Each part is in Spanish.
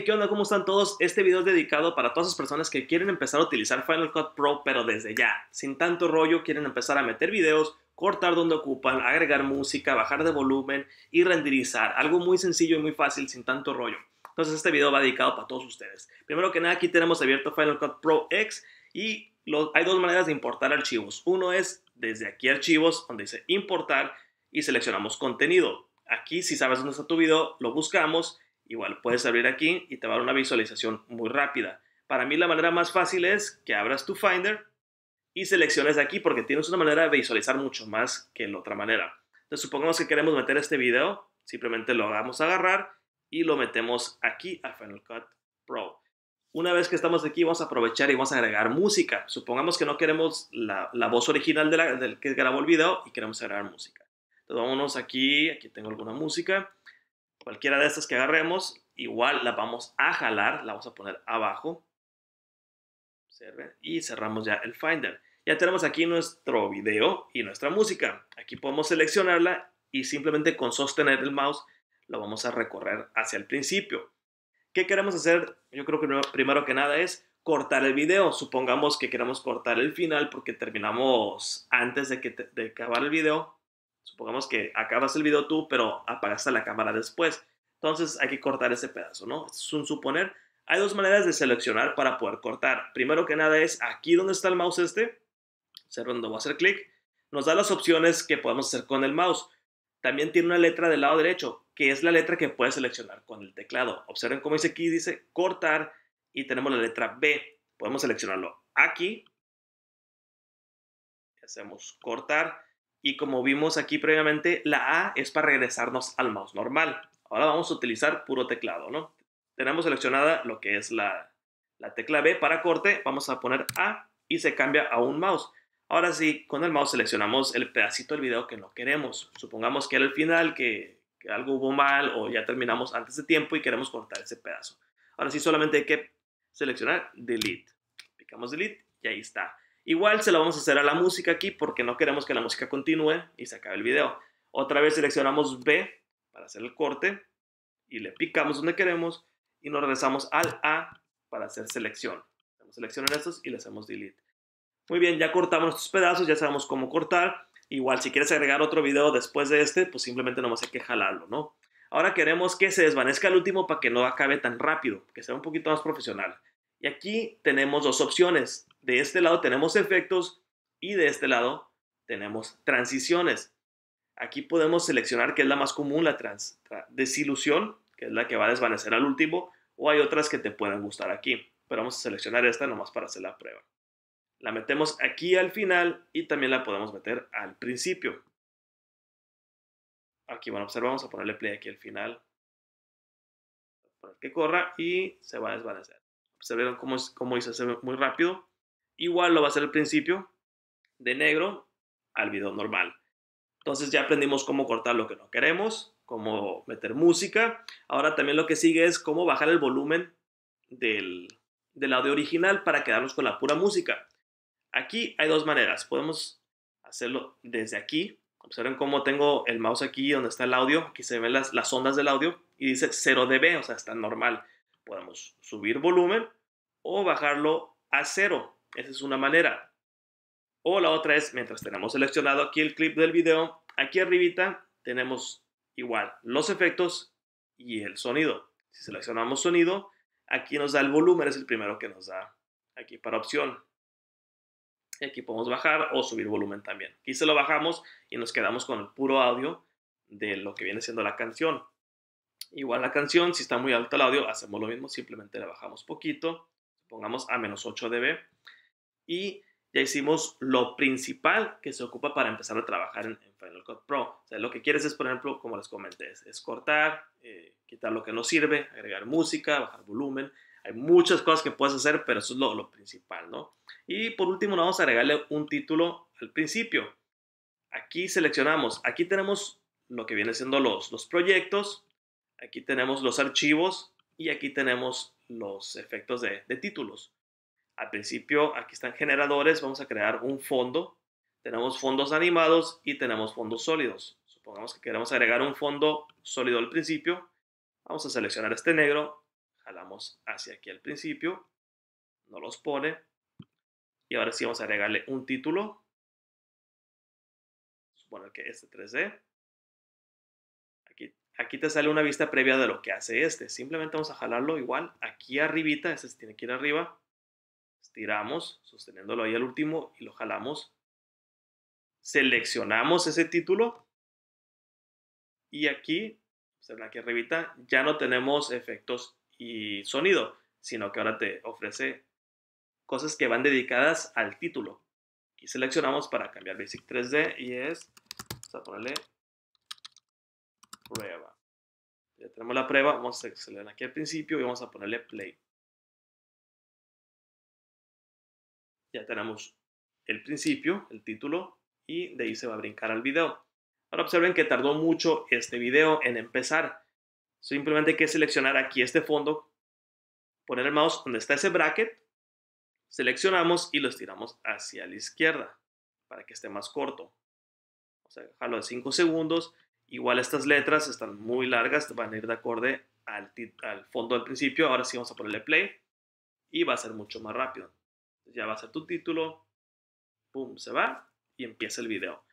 ¿qué onda? ¿Cómo están todos? Este video es dedicado para todas las personas que quieren empezar a utilizar Final Cut Pro, pero desde ya, sin tanto rollo, quieren empezar a meter videos, cortar donde ocupan, agregar música, bajar de volumen y renderizar. Algo muy sencillo y muy fácil, sin tanto rollo. Entonces este video va dedicado para todos ustedes. Primero que nada, aquí tenemos abierto Final Cut Pro X y hay dos maneras de importar archivos. Uno es desde aquí archivos, donde dice importar y seleccionamos contenido. Aquí, si sabes dónde está tu video, lo buscamos Igual puedes abrir aquí y te va a dar una visualización muy rápida. Para mí la manera más fácil es que abras tu Finder y selecciones aquí porque tienes una manera de visualizar mucho más que en la otra manera. Entonces supongamos que queremos meter este video, simplemente lo vamos a agarrar y lo metemos aquí a Final Cut Pro. Una vez que estamos aquí, vamos a aprovechar y vamos a agregar música. Supongamos que no queremos la, voz original del que grabó el video y queremos agregar música. Entonces, vámonos aquí. Aquí tengo alguna música. Cualquiera de estas que agarremos, igual la vamos a jalar, la vamos a poner abajo. Y cerramos ya el Finder. Ya tenemos aquí nuestro video y nuestra música. Aquí podemos seleccionarla y simplemente con sostener el mouse lo vamos a recorrer hacia el principio. ¿Qué queremos hacer? Yo creo que primero que nada es cortar el video. Supongamos que queremos cortar el final porque terminamos antes de, que de acabar el video. Supongamos que acabas el video tú, pero apagaste la cámara después. Entonces hay que cortar ese pedazo, ¿no? Es un suponer. Hay dos maneras de seleccionar para poder cortar. Primero que nada es aquí donde está el mouse este, Observen, donde voy a hacer clic, nos da las opciones que podemos hacer con el mouse. También tiene una letra del lado derecho, que es la letra que puedes seleccionar con el teclado. Observen cómo dice aquí, dice cortar y tenemos la letra B. Podemos seleccionarlo aquí. Hacemos cortar y como vimos aquí previamente, la A es para regresarnos al mouse normal. Ahora vamos a utilizar puro teclado, ¿no? Tenemos seleccionada lo que es la, tecla B para corte, vamos a poner A y se cambia a un mouse. Ahora sí, con el mouse seleccionamos el pedacito del video que no queremos. Supongamos que era el final, que, algo hubo mal o ya terminamos antes de tiempo y queremos cortar ese pedazo. Ahora sí, solamente hay que seleccionar Delete. Picamos Delete y ahí está. Igual se lo vamos a hacer a la música aquí porque no queremos que la música continúe y se acabe el video. Otra vez seleccionamos B para hacer el corte y le picamos donde queremos y nos regresamos al A para hacer selección. Hacemos estos y le hacemos delete. Muy bien, ya cortamos estos pedazos, ya sabemos cómo cortar. Igual, si quieres agregar otro video después de este, pues simplemente nomás hay que jalarlo, ¿no? Ahora queremos que se desvanezca el último para que no acabe tan rápido, que sea un poquito más profesional. Y aquí tenemos dos opciones. De este lado tenemos efectos y de este lado tenemos transiciones. Aquí podemos seleccionar que es la más común, la desilusión, que es la que va a desvanecer al último, o hay otras que te puedan gustar aquí. Pero vamos a seleccionar esta nomás para hacer la prueba. La metemos aquí al final y también la podemos meter al principio. Aquí vamos a vamos a ponerle play aquí al final. Para que corra y se va a desvanecer se vieron cómo, hice hizo hacer muy rápido. Igual lo va a hacer al principio, de negro al video normal. Entonces ya aprendimos cómo cortar lo que no queremos, cómo meter música. Ahora también lo que sigue es cómo bajar el volumen del, del audio original para quedarnos con la pura música. Aquí hay dos maneras. Podemos hacerlo desde aquí. Observen cómo tengo el mouse aquí donde está el audio. Aquí se ven las, las ondas del audio y dice 0 dB, o sea, está normal podemos subir volumen o bajarlo a cero. Esa es una manera. O la otra es, mientras tenemos seleccionado aquí el clip del video, aquí arribita tenemos igual los efectos y el sonido. Si seleccionamos sonido, aquí nos da el volumen, es el primero que nos da aquí para opción. aquí podemos bajar o subir volumen también. Aquí se lo bajamos y nos quedamos con el puro audio de lo que viene siendo la canción. Igual la canción, si está muy alto el audio, hacemos lo mismo, simplemente la bajamos poquito, pongamos a menos 8 dB y ya hicimos lo principal que se ocupa para empezar a trabajar en, Final Cut Pro. O sea, lo que quieres es, por ejemplo, como les comenté, es, cortar, eh, quitar lo que no sirve, agregar música, bajar volumen. Hay muchas cosas que puedes hacer, pero eso es lo, lo principal, ¿no? Y por último, vamos a agregarle un título al principio. Aquí seleccionamos, aquí tenemos lo que viene siendo los, los proyectos, Aquí tenemos los archivos y aquí tenemos los efectos de, títulos. Al principio aquí están generadores, vamos a crear un fondo. Tenemos fondos animados y tenemos fondos sólidos. Supongamos que queremos agregar un fondo sólido al principio. Vamos a seleccionar este negro, jalamos hacia aquí al principio, no los pone. Y ahora sí vamos a agregarle un título. Suponer que este 3D. Aquí te sale una vista previa de lo que hace este. Simplemente vamos a jalarlo igual aquí arribita, ese este tiene que ir arriba. Estiramos, sosteniéndolo ahí al último y lo jalamos. Seleccionamos ese título. Y aquí, se pues, aquí arribita, ya no tenemos efectos y sonido, sino que ahora te ofrece cosas que van dedicadas al título. Aquí seleccionamos para cambiar Basic 3D y es, vamos a ponerle prueba. Ya tenemos la prueba, vamos a seleccionar aquí al principio y vamos a ponerle play. Ya tenemos el principio, el título, y de ahí se va a brincar al video. Ahora observen que tardó mucho este video en empezar. Simplemente hay que seleccionar aquí este fondo, poner el mouse donde está ese bracket, seleccionamos y lo estiramos hacia la izquierda para que esté más corto. Vamos a dejarlo de 5 segundos Igual estas letras están muy largas, van a ir de acorde al, fondo del principio. Ahora sí vamos a ponerle play y va a ser mucho más rápido. Ya va a ser tu título, pum, se va y empieza el video.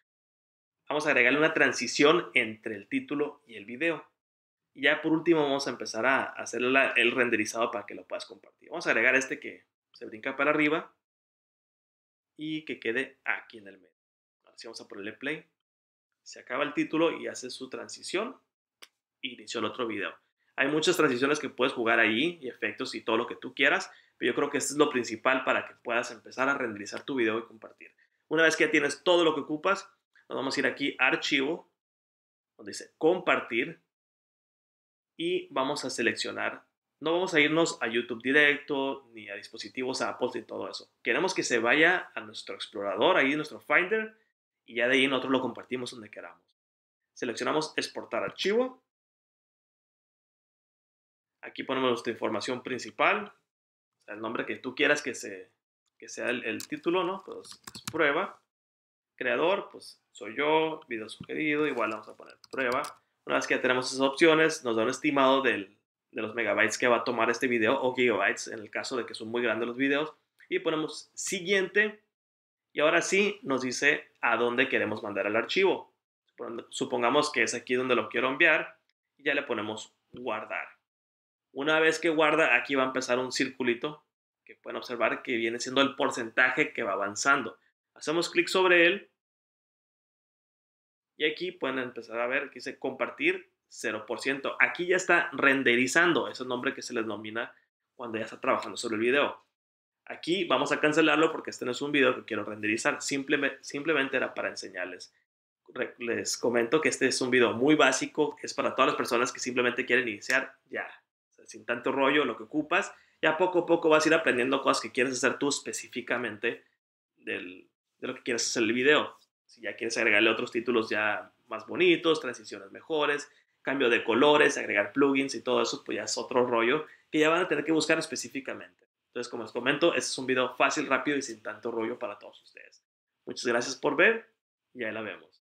Vamos a agregarle una transición entre el título y el video. Y ya por último vamos a empezar a hacer el renderizado para que lo puedas compartir. Vamos a agregar este que se brinca para arriba y que quede aquí en el medio. Ahora sí vamos a ponerle play se acaba el título y hace su transición y inició el otro video. Hay muchas transiciones que puedes jugar ahí y efectos y todo lo que tú quieras, pero yo creo que esto es lo principal para que puedas empezar a renderizar tu video y compartir. Una vez que ya tienes todo lo que ocupas, nos vamos a ir aquí a archivo, donde dice compartir y vamos a seleccionar. No vamos a irnos a YouTube directo ni a dispositivos Apple y todo eso. Queremos que se vaya a nuestro explorador, ahí nuestro Finder, y ya de ahí nosotros lo compartimos donde queramos. Seleccionamos exportar archivo. Aquí ponemos nuestra información principal, el nombre que tú quieras que, se, que sea el, título, ¿no? Pues prueba. Creador, pues soy yo, video sugerido, igual vamos a poner prueba. Una vez que ya tenemos esas opciones, nos da un estimado de los megabytes que va a tomar este video o gigabytes en el caso de que son muy grandes los videos. Y ponemos siguiente y ahora sí nos dice a dónde queremos mandar el archivo. Supongamos que es aquí donde lo quiero enviar y ya le ponemos guardar. Una vez que guarda, aquí va a empezar un circulito que pueden observar que viene siendo el porcentaje que va avanzando. Hacemos clic sobre él y aquí pueden empezar a ver que dice compartir 0%. Aquí ya está renderizando, ese nombre que se les denomina cuando ya está trabajando sobre el video. Aquí vamos a cancelarlo porque este no es un video que quiero renderizar, simplemente, simplemente era para enseñarles. Les comento que este es un video muy básico, es para todas las personas que simplemente quieren iniciar ya, sin tanto rollo, lo que ocupas, ya poco a poco vas a ir aprendiendo cosas que quieres hacer tú específicamente del, de lo que quieres hacer el video. Si ya quieres agregarle otros títulos ya más bonitos, transiciones mejores, cambio de colores, agregar plugins y todo eso, pues ya es otro rollo que ya van a tener que buscar específicamente. Entonces, como les comento, este es un video fácil, rápido y sin tanto rollo para todos ustedes. Muchas gracias por ver y ahí la vemos.